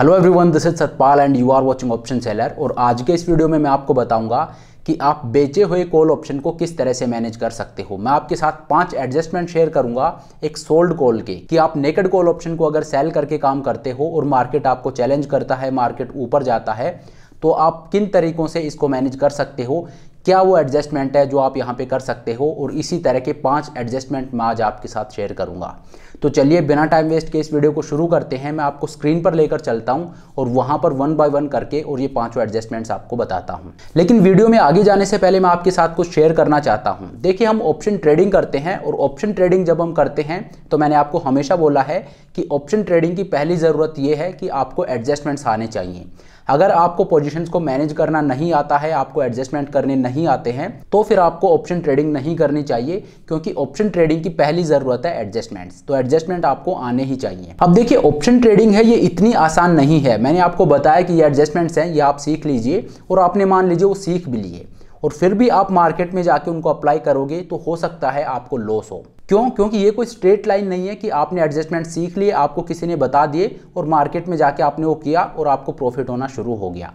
hello everyone this is Satpal and you are watching option seller और आज के इस वीडियो में मैं आपको बताऊंगा कि आप बेचे हुए कॉल ऑप्शन को किस तरह से मैनेज कर सकते हो मैं आपके साथ पांच एडजस्टमेंट शेयर करूंगा एक सोल्ड कॉल के कि आप नेकेड कॉल ऑप्शन को अगर सेल करके काम करते हो और मार्केट आपको चैलेंज करता है मार्केट ऊपर जाता है तो आप किन तरीकों से इसको मैनेज कर सकते हो क्या वो एडजस्टमेंट है जो आप यहाँ पे कर सकते हो और इसी तरह के पांच एडजस्टमेंट मैं आज आपके साथ शेयर करूंगा तो चलिए बिना टाइम वेस्ट के इस वीडियो को शुरू करते हैं मैं आपको स्क्रीन पर लेकर चलता हूं और वहां पर वन बाय वन करके और ये पांचों एडजस्टमेंट्स आपको बताता हूं लेकिन वीडियो में आगे जाने से पहले मैं आपके साथ कुछ शेयर करना चाहता हूं देखिए हम ऑप्शन ट्रेडिंग करते हैं और ऑप्शन ट्रेडिंग जब हम करते हैं तो मैंने आपको हमेशा बोला है कि ऑप्शन ट्रेडिंग की पहली ज़रूरत यह है कि आपको एडजस्टमेंट्स आने चाहिए अगर आपको पोजिशन को मैनेज करना नहीं आता है आपको एडजस्टमेंट करने नहीं आते हैं तो फिर आपको ऑप्शन ट्रेडिंग नहीं करनी चाहिए क्योंकि ऑप्शन ट्रेडिंग की पहली ज़रूरत है एडजस्टमेंट्स तो एडजस्टमेंट आपको आने ही चाहिए अब देखिए ऑप्शन ट्रेडिंग है ये इतनी आसान नहीं है मैंने आपको बताया कि ये एडजस्टमेंट्स हैं ये आप सीख लीजिए और आपने मान लीजिए वो सीख भी लिए और फिर भी आप मार्केट में जाके उनको अप्लाई करोगे तो हो सकता है आपको लॉस हो क्यों क्योंकि ये कोई स्ट्रेट लाइन नहीं है कि आपने एडजस्टमेंट सीख लिए आपको किसी ने बता दिए और मार्केट में जाके आपने वो किया और आपको प्रॉफिट होना शुरू हो गया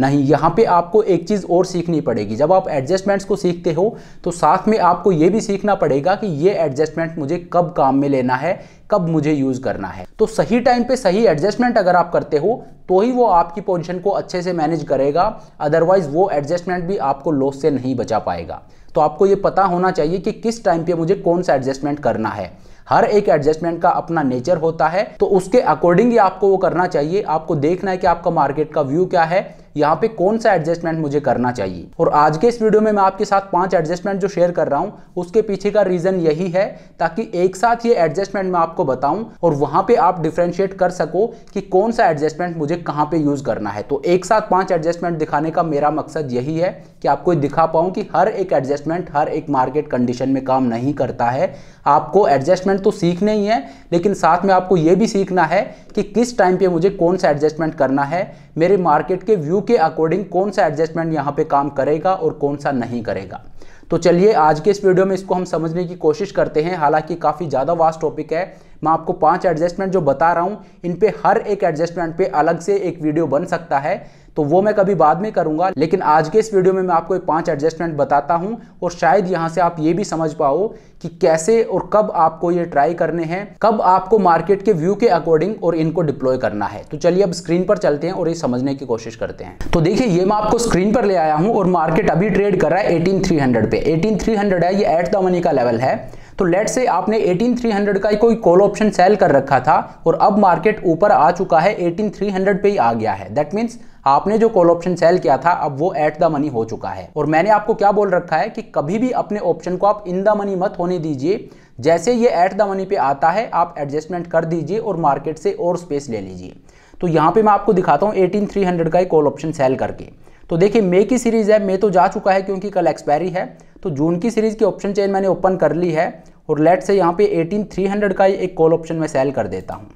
नहीं यहाँ पे आपको एक चीज़ और सीखनी पड़ेगी जब आप एडजस्टमेंट्स को सीखते हो तो साथ में आपको ये भी सीखना पड़ेगा कि ये एडजस्टमेंट मुझे कब काम में लेना है कब मुझे यूज़ करना है तो सही टाइम पे सही एडजस्टमेंट अगर आप करते हो तो ही वो आपकी पोजिशन को अच्छे से मैनेज करेगा अदरवाइज वो एडजस्टमेंट भी आपको लॉस से नहीं बचा पाएगा तो आपको ये पता होना चाहिए कि किस टाइम पे मुझे कौन सा एडजस्टमेंट करना है हर एक एडजस्टमेंट का अपना नेचर होता है तो उसके अकॉर्डिंग ही आपको वो करना चाहिए आपको देखना है कि आपका मार्केट का व्यू क्या है यहाँ पे कौन सा एडजस्टमेंट मुझे करना चाहिए और आज के इस वीडियो में मैं आपके साथ पांच एडजस्टमेंट जो शेयर कर रहा हूँ उसके पीछे का रीजन यही है ताकि एक साथ ये एडजस्टमेंट मैं आपको बताऊं और वहां पे आप डिफ्रेंशिएट कर सको कि कौन सा एडजस्टमेंट मुझे कहाँ पे यूज करना है तो एक साथ पांच एडजस्टमेंट दिखाने का मेरा मकसद यही है कि आपको दिखा पाऊं कि हर एक एडजस्टमेंट हर एक मार्केट कंडीशन में काम नहीं करता है आपको एडजस्टमेंट तो सीखना ही है लेकिन साथ में आपको ये भी सीखना है कि किस टाइम पे मुझे कौन सा एडजस्टमेंट करना है मेरे मार्केट के व्यू के अकॉर्डिंग कौन सा एडजस्टमेंट यहाँ पे काम करेगा और कौन सा नहीं करेगा तो चलिए आज के इस वीडियो में इसको हम समझने की कोशिश करते हैं हालांकि काफ़ी ज़्यादा वास्ट टॉपिक है मैं आपको पांच एडजस्टमेंट जो बता रहा हूँ इन पे हर एक एडजस्टमेंट पे अलग से एक वीडियो बन सकता है तो वो मैं कभी बाद में करूंगा लेकिन आज के इस वीडियो में मैं आपको पांच एडजस्टमेंट बताता हूं और शायद यहां से आप ये भी समझ पाओ कि कैसे और कब आपको ये ट्राई करने हैं कब आपको मार्केट के व्यू के अकॉर्डिंग और इनको डिप्लॉय करना है तो चलिए अब स्क्रीन पर चलते हैं और ये समझने की कोशिश करते हैं तो देखिए ये मैं आपको स्क्रीन पर ले आया हूं और मार्केट अभी ट्रेड कर रहा है एटीन पे एटीन है ये एट द मनी का लेवल है तो लेट से आपने 18300 का कोई कॉल ऑप्शन सेल कर रखा था और अब मार्केट ऊपर आ चुका है 18300 पे ही आ गया है दैट मीन्स आपने जो कॉल ऑप्शन सेल किया था अब वो एट द मनी हो चुका है और मैंने आपको क्या बोल रखा है कि कभी भी अपने ऑप्शन को आप इन द मनी मत होने दीजिए जैसे ये एट द मनी पे आता है आप एडजस्टमेंट कर दीजिए और मार्केट से और स्पेस ले लीजिए तो यहाँ पे मैं आपको दिखाता हूँ एटीन का एक कॉल ऑप्शन सेल करके तो देखिए मे की सीरीज़ है मे तो जा चुका है क्योंकि कल एक्सपायरी है तो जून की सीरीज़ की ऑप्शन चेन मैंने ओपन कर ली है और लेट से यहाँ पे 18300 का एक कॉल ऑप्शन मैं सेल कर देता हूँ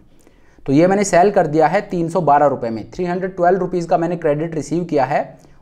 तो ये मैंने सेल कर दिया है तीन सौ में थ्री हंड्रेड का मैंने क्रेडिट रिसीव किया है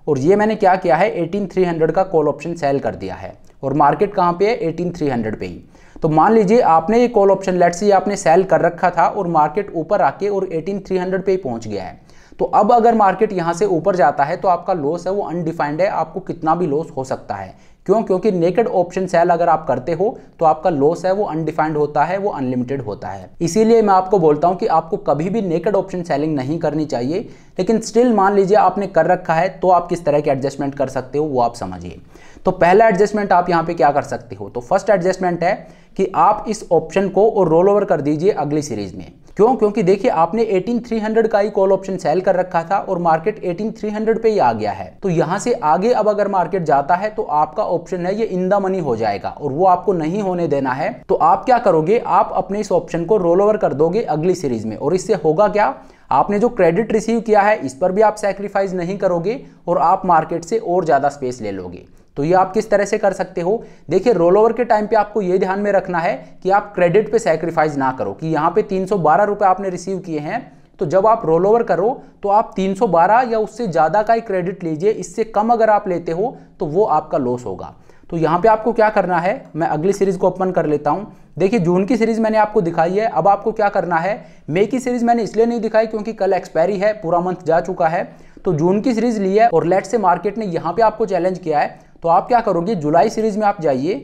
और ये मैंने क्या किया है 18300 का कॉल ऑप्शन सेल कर दिया है और मार्केट कहाँ पे है 18300 पे ही तो मान लीजिए आपने ये कॉल ऑप्शन लेट से ये आपने सेल कर रखा था और मार्केट ऊपर आके और 18300 पे ही पहुँच गया है तो अब अगर मार्केट यहाँ से ऊपर जाता है तो आपका लॉस है वो अनडिफाइंड है आपको कितना भी लॉस हो सकता है क्यों क्योंकि नेकेड ऑप्शन सेल अगर आप करते हो तो आपका लॉस है वो अनडिफाइंड होता है वो अनलिमिटेड होता है इसीलिए मैं आपको बोलता हूं कि आपको कभी भी नेकेड ऑप्शन सेलिंग नहीं करनी चाहिए लेकिन स्टिल मान लीजिए आपने कर रखा है तो आप किस तरह के एडजस्टमेंट कर सकते हो वो आप समझिए तो पहला एडजस्टमेंट आप यहां पे क्या कर सकते हो तो फर्स्ट एडजस्टमेंट है कि आप इस ऑप्शन को और रोल ओवर कर दीजिए अगली सीरीज में क्यों क्योंकि देखिए आपने 18300 का ही कॉल ऑप्शन सेल कर रखा था और मार्केट 18300 पे ही आ गया है तो यहां से आगे अब अगर मार्केट जाता है तो आपका ऑप्शन है ये इंदा मनी हो जाएगा और वो आपको नहीं होने देना है तो आप क्या करोगे आप अपने इस ऑप्शन को रोल ओवर कर दोगे अगली सीरीज में और इससे होगा क्या आपने जो क्रेडिट रिसीव किया है इस पर भी आप सेक्रीफाइस नहीं करोगे और आप मार्केट से और ज़्यादा स्पेस ले लोगे तो ये आप किस तरह से कर सकते हो देखिए रोल ओवर के टाइम पे आपको ये ध्यान में रखना है कि आप क्रेडिट पे सेक्रीफाइस ना करो कि यहाँ पे तीन रुपए आपने रिसीव किए हैं तो जब आप रोल ओवर करो तो आप 312 या उससे ज़्यादा का ही क्रेडिट लीजिए इससे कम अगर आप लेते हो तो वो आपका लॉस होगा तो यहाँ पे आपको क्या करना है मैं अगली सीरीज़ को ओपन कर लेता हूँ देखिए जून की सीरीज मैंने आपको दिखाई है अब आपको क्या करना है मई की सीरीज मैंने इसलिए नहीं दिखाई क्योंकि कल एक्सपायरी है पूरा मंथ जा चुका है तो जून की सीरीज ली है और लेट से मार्केट ने यहां पे आपको चैलेंज किया है तो आप क्या करोगे जुलाई सीरीज में आप जाइए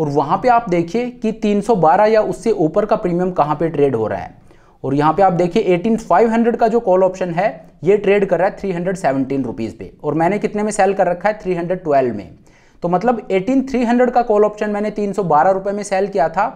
और वहां पे आप देखिए कि 312 या उससे ऊपर का प्रीमियम कहां पे ट्रेड हो रहा है और यहाँ पे आप देखिए 18500 का जो कॉल ऑप्शन है ये ट्रेड कर रहा है थ्री हंड्रेड पे और मैंने कितने में सेल कर रखा है 312 में तो मतलब 18300 का कॉल ऑप्शन मैंने तीन रुपए में सेल किया था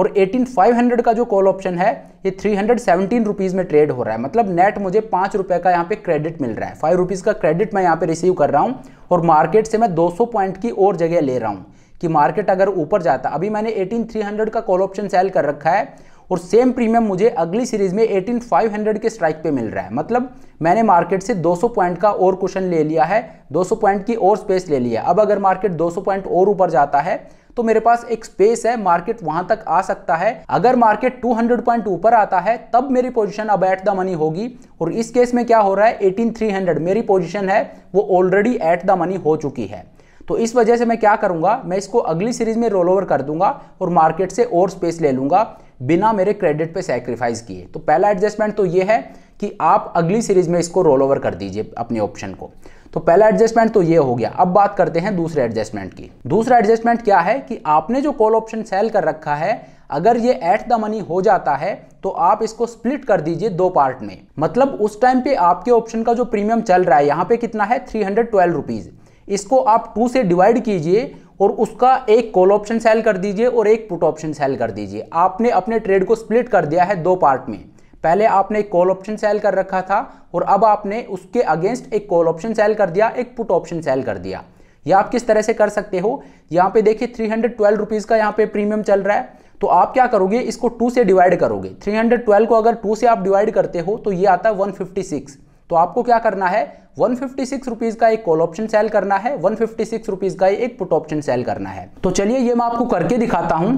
और 18500 का जो कॉल ऑप्शन है ये 317 रुपीस में ट्रेड हो रहा है मतलब नेट मुझे पांच रुपए का यहाँ पे क्रेडिट मिल रहा है फाइव रुपीज़ का क्रेडिट मैं यहाँ पे रिसीव कर रहा हूँ और मार्केट से मैं 200 पॉइंट की और जगह ले रहा हूँ कि मार्केट अगर ऊपर जाता अभी मैंने 18300 का कॉल ऑप्शन सेल कर रखा है और सेम प्रीमियम मुझे अगली सीरीज में एटीन फाइव हंड्रेड के स्ट्राइक पे मिल रहा है मतलब मैंने मार्केट से 200 पॉइंट का और क्वेश्चन ले लिया है 200 पॉइंट की और स्पेस ले लिया अब अगर मार्केट 200 पॉइंट और ऊपर जाता है तो मेरे पास एक स्पेस है मार्केट वहां तक आ सकता है अगर मार्केट 200 पॉइंट ऊपर आता है तब मेरी पोजीशन अब एट द मनी होगी और इस केस में क्या हो रहा है 18300 मेरी पोजीशन है वो ऑलरेडी एट द मनी हो चुकी है तो इस वजह से मैं क्या करूंगा मैं इसको अगली सीरीज में रोल ओवर कर दूंगा और मार्केट से और स्पेस ले लूंगा बिना मेरे क्रेडिट पे सेक्रीफाइस किए तो पहला एडजस्टमेंट तो ये है कि आप अगली सीरीज में इसको रोल ओवर कर दीजिए अपने ऑप्शन को तो पहला एडजस्टमेंट तो ये हो गया अब बात करते हैं दूसरे एडजस्टमेंट की दूसरा एडजस्टमेंट क्या है कि आपने जो कॉल ऑप्शन सेल कर रखा है अगर ये एट द मनी हो जाता है तो आप इसको स्प्लिट कर दीजिए दो पार्ट में मतलब उस टाइम पे आपके ऑप्शन का जो प्रीमियम चल रहा है यहाँ पे कितना है थ्री हंड्रेड ट्वेल्व रुपीज़ इसको आप टू से डिवाइड कीजिए और उसका एक कॉल ऑप्शन सेल कर दीजिए और एक पुट ऑप्शन सेल कर दीजिए आपने अपने ट्रेड को स्प्लिट कर दिया है दो पार्ट में पहले आपने एक कॉल ऑप्शन सेल कर रखा था और अब आपने उसके अगेंस्ट एक कॉल ऑप्शन सेल कर दिया एक पुट ऑप्शन सेल कर दिया या आप किस तरह से कर सकते हो यहाँ पे देखिए थ्री हंड्रेड ट्वेल्व रुपीज़ का यहाँ पे प्रीमियम चल रहा है तो आप क्या करोगे इसको टू से डिवाइड करोगे थ्री हंड्रेड ट्वेल्व को अगर टू से आप डिवाइड करते हो तो ये आता है वन फिफ्टी सिक्स तो आपको क्या करना है वन फिफ्टी का एक कॉल ऑप्शन सेल करना है वन फिफ्टी का एक पुट ऑप्शन सेल करना है तो चलिए ये मैं आपको करके दिखाता हूं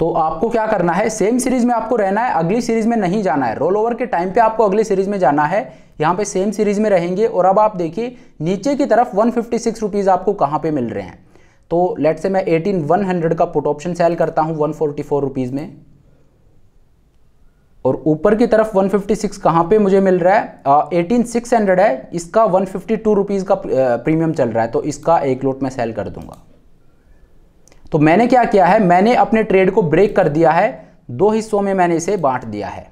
तो आपको क्या करना है सेम सीरीज में आपको रहना है अगली सीरीज में नहीं जाना है रोल ओवर के टाइम पे आपको अगली सीरीज में जाना है यहाँ पे सेम सीरीज में रहेंगे और अब आप देखिए नीचे की तरफ वन फिफ्टी आपको कहाँ पे मिल रहे हैं तो लेट से मैं एटीन वन का पुट ऑप्शन सेल करता हूँ वन फोर्टी में और ऊपर की तरफ 156 कहाँ पे मुझे मिल रहा है एटीन सिक्स हंड्रेड है इसका वन फिफ्टी टू रुपीज़ का प्रीमियम चल रहा है तो इसका एक लोट मैं सेल कर दूंगा तो मैंने क्या किया है मैंने अपने ट्रेड को ब्रेक कर दिया है दो हिस्सों में मैंने इसे बांट दिया है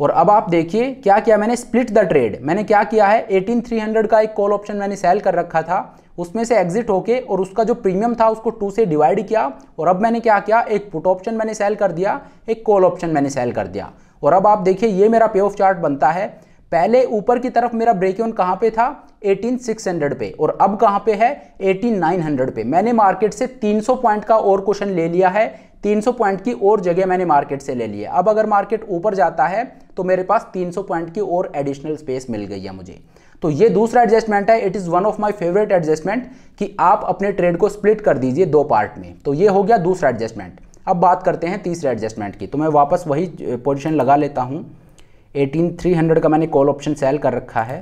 और अब आप देखिए क्या किया मैंने स्प्लिट द ट्रेड मैंने क्या किया है एटीन थ्री हंड्रेड का एक कॉल ऑप्शन मैंने सेल कर रखा था उसमें से एग्जिट होके और उसका जो प्रीमियम था उसको टू से डिवाइड किया और अब मैंने क्या किया एक पुट ऑप्शन मैंने सेल कर दिया एक कॉल ऑप्शन मैंने सेल कर दिया और अब आप देखिए ये मेरा पे ऑफ चार्ट बनता है पहले ऊपर की तरफ मेरा ब्रेक इवन कहाँ पे था 18600 पे और अब कहाँ पे है 18900 पे मैंने मार्केट से 300 पॉइंट का और क्वेश्चन ले लिया है 300 पॉइंट की और जगह मैंने मार्केट से ले ली है अब अगर मार्केट ऊपर जाता है तो मेरे पास 300 पॉइंट की और एडिशनल स्पेस मिल गई है मुझे तो ये दूसरा एडजस्टमेंट है it is one of my favourite adjustment कि आप अपने ट्रेड को स्प्लिट कर दीजिए दो पार्ट में तो ये हो गया दूसरा एडजस्टमेंट अब बात करते हैं तीसरे एडजस्टमेंट की तो मैं वापस वही पोजिशन लगा लेता हूँ एटीन थ्री हंड्रेड का मैंने कॉल ऑप्शन सेल कर रखा है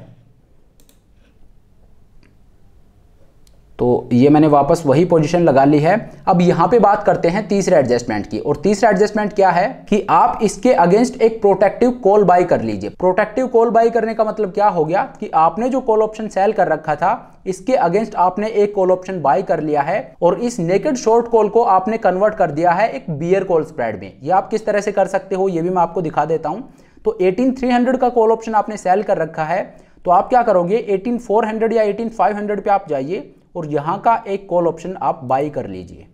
तो ये मैंने वापस वही पोजीशन लगा ली है अब यहां पे बात करते हैं तीसरे एडजस्टमेंट की और तीसरा एडजस्टमेंट क्या है कि आप इसके अगेंस्ट एक प्रोटेक्टिव कॉल बाय कर लीजिए प्रोटेक्टिव कॉल बाय करने का मतलब क्या हो गया कि आपने जो कॉल ऑप्शन सेल कर रखा था इसके अगेंस्ट आपने एक कॉल ऑप्शन बाय कर लिया है और इस नेकेड शॉर्ट कॉल को आपने कन्वर्ट कर दिया है एक बियर कॉल स्प्रेड में ये आप किस तरह से कर सकते हो ये भी मैं आपको दिखा देता हूं तो एटीन का कॉल ऑप्शन आपने सेल कर रखा है तो आप क्या करोगे 18400 या 18500 पे आप जाइए और यहां का एक कॉल ऑप्शन आप बाई कर लीजिए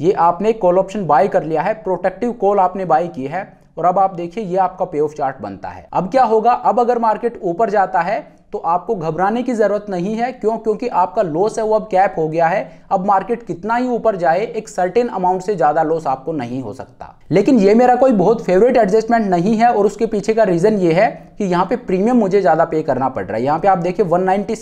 ये आपने कॉल ऑप्शन बाई कर लिया है प्रोटेक्टिव कॉल आपने बाई की है और अब आप देखिए ये आपका पे ऑफ चार्ट बनता है अब क्या होगा अब अगर मार्केट ऊपर जाता है तो आपको घबराने की ज़रूरत नहीं है क्यों क्योंकि आपका लॉस है वो अब कैप हो गया है अब मार्केट कितना ही ऊपर जाए एक सर्टेन अमाउंट से ज़्यादा लॉस आपको नहीं हो सकता लेकिन ये मेरा कोई बहुत फेवरेट एडजस्टमेंट नहीं है और उसके पीछे का रीज़न ये है कि यहाँ पे प्रीमियम मुझे ज़्यादा पे करना पड़ रहा है यहाँ पे आप देखिए वन नाइनटी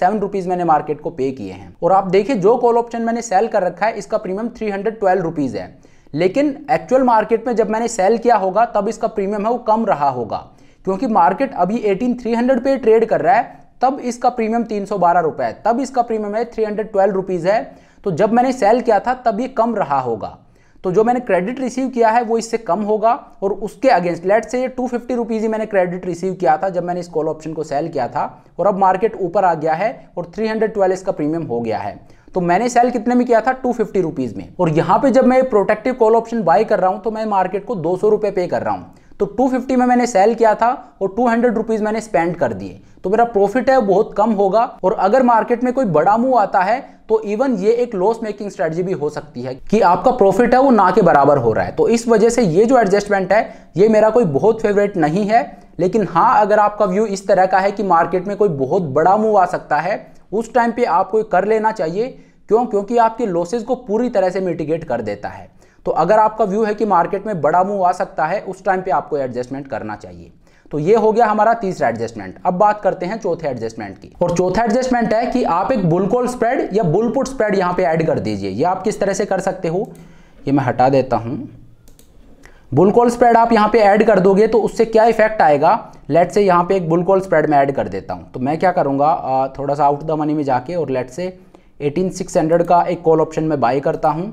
मैंने मार्केट को पे किए हैं और आप देखिए जो कॉल ऑप्शन मैंने सेल कर रखा है इसका प्रीमियम थ्री हंड्रेड है लेकिन एक्चुअल मार्केट में जब मैंने सेल किया होगा तब इसका प्रीमियम है वो कम रहा होगा क्योंकि मार्केट अभी 18300 पे ट्रेड कर रहा है तब इसका प्रीमियम तीन सौ है तब इसका प्रीमियम है थ्री हंड्रेड है तो जब मैंने सेल किया था तब ये कम रहा होगा तो जो मैंने क्रेडिट रिसीव किया है वो इससे कम होगा और उसके अगेंस्ट लेट से ये टू फिफ्टी रुपीज़ ही मैंने क्रेडिट रिसीव किया था जब मैंने इस कॉल ऑप्शन को सेल किया था और अब मार्केट ऊपर आ गया है और थ्री हंड्रेड ट्वेल्व इसका प्रीमियम हो गया है तो मैंने सेल कितने में किया था टू फिफ्टी रुपीज़ में और यहां पर जब मैं प्रोटेक्टिव कॉल ऑप्शन बाय कर रहा हूं तो मैं मार्केट को दो पे कर रहा हूं तो 250 में मैंने सेल किया था और टू हंड्रेड रुपीज़ मैंने स्पेंड कर दिए तो मेरा प्रॉफिट है बहुत कम होगा और अगर मार्केट में कोई बड़ा मूव आता है तो इवन ये एक लॉस मेकिंग स्ट्रेटजी भी हो सकती है कि आपका प्रॉफिट है वो ना के बराबर हो रहा है तो इस वजह से ये जो एडजस्टमेंट है ये मेरा कोई बहुत फेवरेट नहीं है लेकिन हाँ अगर आपका व्यू इस तरह का है कि मार्केट में कोई बहुत बड़ा मूव आ सकता है उस टाइम पे आपको कर लेना चाहिए क्यों क्योंकि आपके लॉसेज को पूरी तरह से मिटिगेट कर देता है तो अगर आपका व्यू है कि मार्केट में बड़ा मूव आ सकता है उस टाइम पे आपको एडजस्टमेंट करना चाहिए तो ये हो गया हमारा तीसरा एडजस्टमेंट अब बात करते हैं चौथे एडजस्टमेंट की और चौथा एडजस्टमेंट है कि आप एक बुलकोल स्प्रेड या बुलपुट स्प्रेड यहाँ पे एड कर दीजिए यह आप किस तरह से कर सकते हो ये मैं हटा देता हूं बुलकोल स्प्रेड आप यहां पे ऐड कर दोगे तो उससे क्या इफेक्ट आएगा लेट से यहां पे एक बुलकोल स्प्रेड में ऐड कर देता हूं तो मैं क्या करूंगा थोड़ा सा आउट द मनी में जाके और लेट से 18600 का एक कॉल ऑप्शन में बाई करता हूं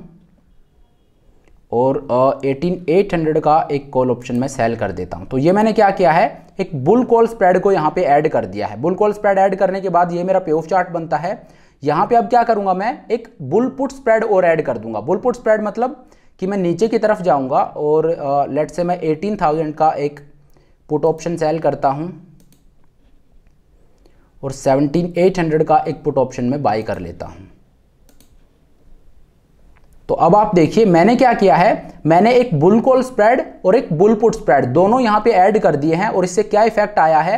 और एटीन एट हंड्रेड का एक कॉल ऑप्शन में सेल कर देता हूँ तो ये मैंने क्या किया है एक बुल कॉल स्प्रेड को यहाँ पे ऐड कर दिया है बुल कॉल स्प्रेड ऐड करने के बाद ये मेरा पे ऑफ चार्ट बनता है यहाँ पे अब क्या करूंगा मैं एक बुल पुट स्प्रेड और ऐड कर दूंगा बुल पुट स्प्रेड मतलब कि मैं नीचे की तरफ जाऊँगा और लेट से मैं एटीन थाउजेंड का एक पुट ऑप्शन सेल करता हूँ और सेवनटीन एट हंड्रेड का एक पुट ऑप्शन में बाई कर लेता हूँ तो अब आप देखिए मैंने क्या किया है मैंने एक बुल कॉल स्प्रेड और एक बुल पुट स्प्रेड दोनों यहां पे ऐड कर दिए हैं और इससे क्या इफेक्ट आया है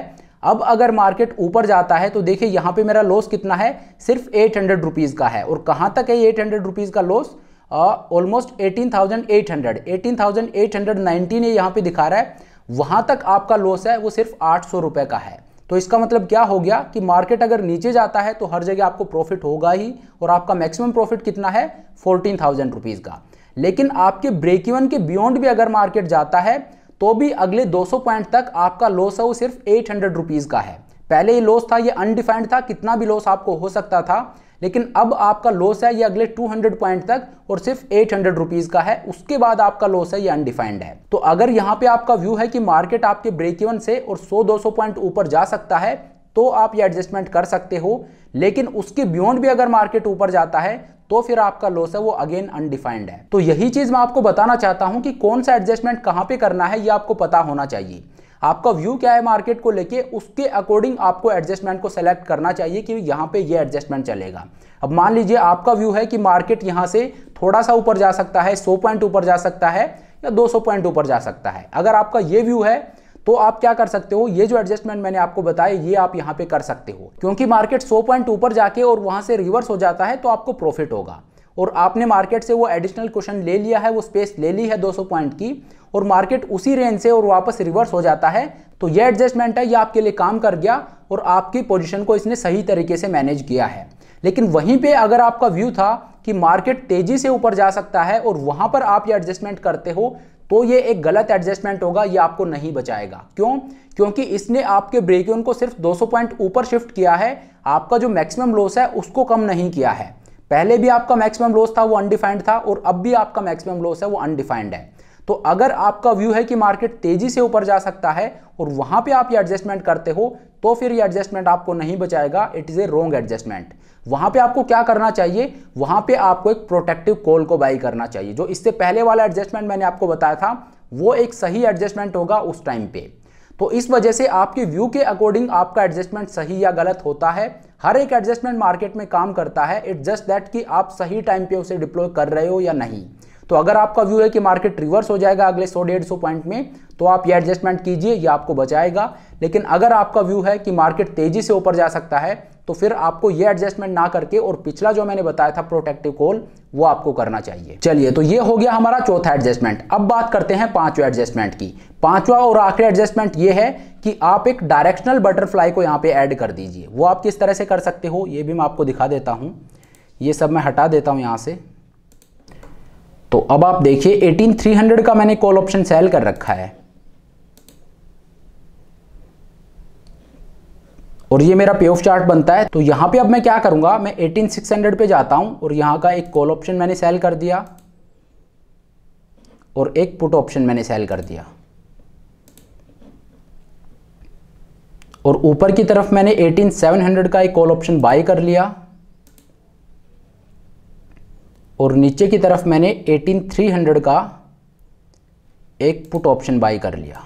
अब अगर मार्केट ऊपर जाता है तो देखिए यहां पे मेरा लॉस कितना है सिर्फ एट हंड्रेड रुपीज़ का है और कहाँ तक है एट हंड्रेड रुपीज़ का loss almost eighteen thousand eight hundred eighteen thousand eight hundred nineteen यहां यहाँ पे दिखा रहा है वहां तक आपका लॉस है वो सिर्फ आठ सौ रुपए का है तो इसका मतलब क्या हो गया कि मार्केट अगर नीचे जाता है तो हर जगह आपको प्रॉफिट होगा ही और आपका मैक्सिमम प्रॉफिट कितना है फोर्टीन थाउजेंड रुपीज़ का लेकिन आपके ब्रेक इवन के बियॉन्ड भी अगर मार्केट जाता है तो भी अगले 200 पॉइंट तक आपका लॉस है वो सिर्फ एट हंड्रेड रुपीज़ का है पहले ये लॉस था ये अनडिफाइंड था कितना भी लॉस आपको हो सकता था लेकिन अब आपका लॉस है ये अगले 200 पॉइंट तक और सिर्फ एट हंड्रेड रुपीज़ का है उसके बाद आपका लॉस है ये अनडिफाइंड है तो अगर यहाँ पे आपका व्यू है कि मार्केट आपके ब्रेक इवन से और 100-200 पॉइंट ऊपर जा सकता है तो आप ये एडजस्टमेंट कर सकते हो लेकिन उसके बियॉन्ड भी अगर मार्केट ऊपर जाता है तो फिर आपका लॉस है वो अगेन अनडिफाइंड है तो यही चीज़ मैं आपको बताना चाहता हूं कि कौन सा एडजस्टमेंट कहां पर करना है ये आपको पता होना चाहिए आपका व्यू क्या है मार्केट को लेके उसके अकॉर्डिंग आपको एडजस्टमेंट को सेलेक्ट करना चाहिए कि यहाँ पे ये एडजस्टमेंट चलेगा अब मान लीजिए आपका व्यू है कि मार्केट यहाँ से थोड़ा सा ऊपर जा सकता है 100 पॉइंट ऊपर जा सकता है या 200 पॉइंट ऊपर जा सकता है अगर आपका ये व्यू है तो आप क्या कर सकते हो ये जो एडजस्टमेंट मैंने आपको बताया ये आप यहाँ पे कर सकते हो क्योंकि मार्केट सौ पॉइंट ऊपर जाके और वहां से रिवर्स हो जाता है तो आपको प्रॉफिट होगा और आपने मार्केट से वो एडिशनल क्वेश्चन ले लिया है वो स्पेस ले ली है 200 पॉइंट की और मार्केट उसी रेंज से और वापस रिवर्स हो जाता है तो ये एडजस्टमेंट है ये आपके लिए काम कर गया और आपकी पोजिशन को इसने सही तरीके से मैनेज किया है लेकिन वहीं पर अगर आपका व्यू था कि मार्केट तेजी से ऊपर जा सकता है और वहां पर आप ये एडजस्टमेंट करते हो तो ये एक गलत एडजस्टमेंट होगा ये आपको नहीं बचाएगा क्यों क्योंकि इसने आपके ब्रेक को सिर्फ 200 पॉइंट ऊपर शिफ्ट किया है आपका जो मैक्सिमम लॉस है उसको कम नहीं किया है पहले भी आपका मैक्सिमम लॉस था वो अनडिफाइंड था और अब भी आपका मैक्सिमम लॉस है वो अनडिफाइंड है तो अगर आपका व्यू है कि मार्केट तेजी से ऊपर जा सकता है और वहां पे आप ये एडजस्टमेंट करते हो तो फिर ये एडजस्टमेंट आपको नहीं बचाएगा it is a wrong adjustment वहां पे आपको क्या करना चाहिए वहां पे आपको एक प्रोटेक्टिव कॉल को बाई करना चाहिए जो इससे पहले वाला एडजस्टमेंट मैंने आपको बताया था वो एक सही एडजस्टमेंट होगा उस टाइम पे तो इस वजह से आपके व्यू के अकॉर्डिंग आपका एडजस्टमेंट सही या गलत होता है हर एक एडजस्टमेंट मार्केट में काम करता है इट जस्ट दैट कि आप सही टाइम पे उसे डिप्लॉय कर रहे हो या नहीं तो अगर आपका व्यू है कि मार्केट रिवर्स हो जाएगा अगले सौ डेढ़ सौ पॉइंट में तो आप ये एडजस्टमेंट कीजिए ये आपको बचाएगा लेकिन अगर आपका व्यू है कि मार्केट तेजी से ऊपर जा सकता है तो फिर आपको ये एडजस्टमेंट ना करके और पिछला जो मैंने बताया था प्रोटेक्टिव कॉल वो आपको करना चाहिए चलिए तो ये हो गया हमारा चौथा एडजस्टमेंट अब बात करते हैं पांचवा एडजस्टमेंट की पांचवा और आखिरी एडजस्टमेंट ये है कि आप एक डायरेक्शनल बटरफ्लाई को यहाँ पे ऐड कर दीजिए वो आप किस तरह से कर सकते हो ये भी मैं आपको दिखा देता हूँ ये सब मैं हटा देता हूँ यहाँ से तो अब आप देखिए 18300 का मैंने कॉल ऑप्शन सेल कर रखा है और ये मेरा पे ऑफ चार्ट बनता है तो यहाँ पे अब मैं क्या करूँगा मैं एटीन सिक्स हंड्रेड पे जाता हूँ और यहाँ का एक कॉल ऑप्शन मैंने सेल कर दिया और एक पुट ऑप्शन मैंने सेल कर दिया और ऊपर की तरफ मैंने 18700 का एक कॉल ऑप्शन बाय कर लिया और नीचे की तरफ मैंने 18300 का एक पुट ऑप्शन बाई कर लिया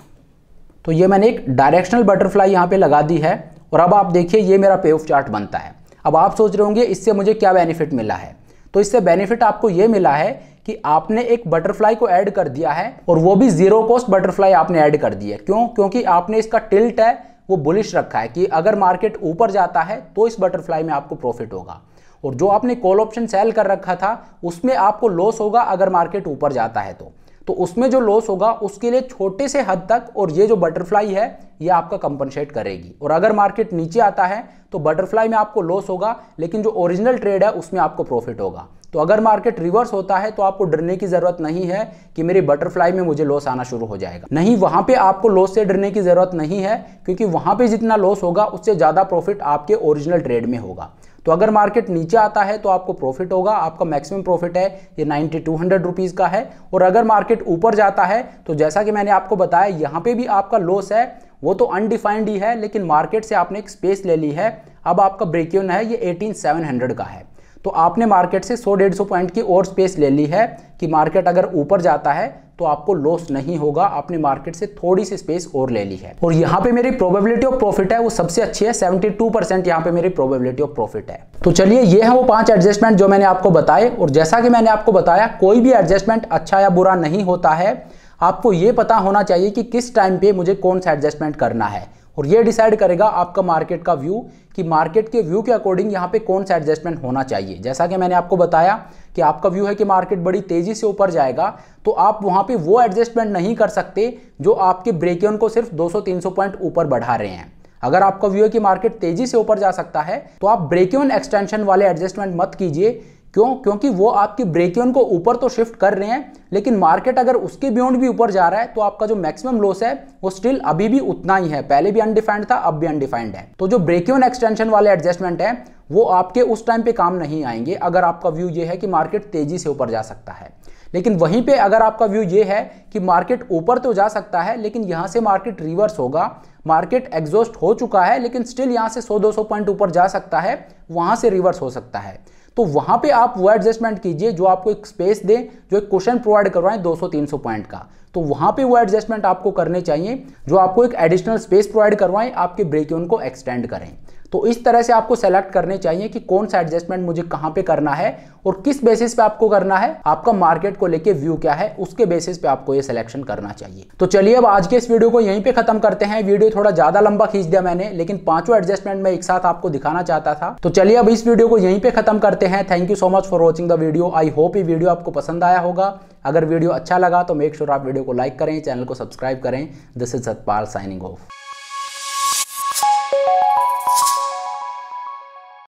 तो ये मैंने एक डायरेक्शनल बटरफ्लाई यहाँ पे लगा दी है और अब आप देखिए ये मेरा पे ऑफ चार्ट बनता है अब आप सोच रहे होंगे इससे मुझे क्या बेनिफिट मिला है तो इससे बेनिफिट आपको ये मिला है कि आपने एक बटरफ्लाई को ऐड कर दिया है और वो भी जीरो कॉस्ट बटरफ्लाई आपने ऐड कर दी है क्यों क्योंकि आपने इसका टिल्ट है वो बुलिश रखा है कि अगर मार्केट ऊपर जाता है तो इस बटरफ्लाई में आपको प्रॉफिट होगा और जो आपने कॉल ऑप्शन सेल कर रखा था उसमें आपको लॉस होगा अगर मार्केट ऊपर जाता है तो तो उसमें जो लॉस होगा उसके लिए छोटे से हद तक और ये जो बटरफ्लाई है ये आपका कंपनसेट करेगी और अगर मार्केट नीचे आता है तो बटरफ्लाई में आपको लॉस होगा लेकिन जो ओरिजिनल ट्रेड है उसमें आपको प्रॉफिट होगा तो अगर मार्केट रिवर्स होता है तो आपको डरने की ज़रूरत नहीं है कि मेरी बटरफ्लाई में मुझे लॉस आना शुरू हो जाएगा नहीं वहाँ पे आपको लॉस से डरने की ज़रूरत नहीं है क्योंकि वहाँ पे जितना लॉस होगा उससे ज़्यादा प्रॉफिट आपके ओरिजिनल ट्रेड में होगा तो अगर मार्केट नीचे आता है तो आपको प्रॉफिट होगा आपका मैक्सिमम प्रॉफिट है ये नाइनटी टू हंड्रेड रुपीज़ का है और अगर मार्केट ऊपर जाता है तो जैसा कि मैंने आपको बताया यहाँ पे भी आपका लॉस है वो तो अनडिफाइंड ही है लेकिन मार्केट से आपने एक स्पेस ले ली है अब आपका ब्रेक है ये एटीन सेवन हंड्रेड का है तो आपने मार्केट से सौ डेढ़ सौ पॉइंट की और स्पेस ले ली है कि मार्केट अगर ऊपर जाता है तो आपको लॉस नहीं होगा आपने मार्केट से थोड़ी सी स्पेस और ले ली है और यहाँ पे मेरी प्रोबेबिलिटी ऑफ प्रॉफिट है वो सबसे अच्छी है 72 परसेंट यहाँ पे मेरी प्रोबेबिलिटी ऑफ प्रॉफिट है तो चलिए ये है वो पांच एडजस्टमेंट जो मैंने आपको बताए और जैसा कि मैंने आपको बताया कोई भी एडजस्टमेंट अच्छा या बुरा नहीं होता है आपको ये पता होना चाहिए कि किस टाइम पे मुझे कौन सा एडजस्टमेंट करना है और ये डिसाइड करेगा आपका मार्केट का व्यू कि मार्केट के व्यू के अकॉर्डिंग यहाँ पे कौन सा एडजस्टमेंट होना चाहिए जैसा कि मैंने आपको बताया कि आपका व्यू है कि मार्केट बड़ी तेज़ी से ऊपर जाएगा तो आप वहाँ पे वो एडजस्टमेंट नहीं कर सकते जो आपके ब्रेक को सिर्फ 200-300 पॉइंट ऊपर बढ़ा रहे हैं अगर आपका व्यू है कि मार्केट तेजी से ऊपर जा सकता है तो आप ब्रेक एक्सटेंशन वाले एडजस्टमेंट मत कीजिए क्यों क्योंकि वो आपकी इवन को ऊपर तो शिफ्ट कर रहे हैं लेकिन मार्केट अगर उसके बियॉन्ड भी ऊपर जा रहा है तो आपका जो मैक्सिमम लॉस है वो स्टिल अभी भी उतना ही है पहले भी अनडिफाइंड था अब भी अनडिफाइंड है तो जो इवन एक्सटेंशन वाले एडजस्टमेंट है वो आपके उस टाइम पे काम नहीं आएंगे अगर आपका व्यू ये है कि मार्केट तेजी से ऊपर जा सकता है लेकिन वहीं पे अगर आपका व्यू ये है कि मार्केट ऊपर तो जा सकता है लेकिन यहाँ से मार्केट रिवर्स होगा मार्केट एग्जॉस्ट हो चुका है लेकिन स्टिल यहाँ से 100-200 पॉइंट ऊपर जा सकता है वहाँ से रिवर्स हो सकता है तो वहां पे आप वो एडजस्टमेंट कीजिए जो आपको एक स्पेस दें जो एक क्वेश्चन प्रोवाइड करवाएं 200-300 पॉइंट का तो वहां पे वो एडजस्टमेंट आपको करने चाहिए जो आपको एक एडिशनल स्पेस प्रोवाइड करवाएं आपके ब्रेक यून को एक्सटेंड करें तो इस तरह से आपको सेलेक्ट करने चाहिए कि कौन सा एडजस्टमेंट मुझे कहां पे करना है और किस बेसिस पे आपको करना है आपका मार्केट को लेके व्यू क्या है उसके बेसिस पे आपको ये सिलेक्शन करना चाहिए तो चलिए अब आज के इस वीडियो को यहीं पे खत्म करते हैं वीडियो थोड़ा ज्यादा लंबा खींच दिया मैंने लेकिन पांचों एडजस्टमेंट में एक साथ आपको दिखाना चाहता था तो चलिए अब इस वीडियो को यहीं पे खत्म करते हैं thank you so much for watching the video I hope ये वीडियो आपको पसंद आया होगा अगर वीडियो अच्छा लगा तो मेक श्योर आप वीडियो वीडियो को लाइक करें चैनल को सब्सक्राइब करें this is Satpal signing of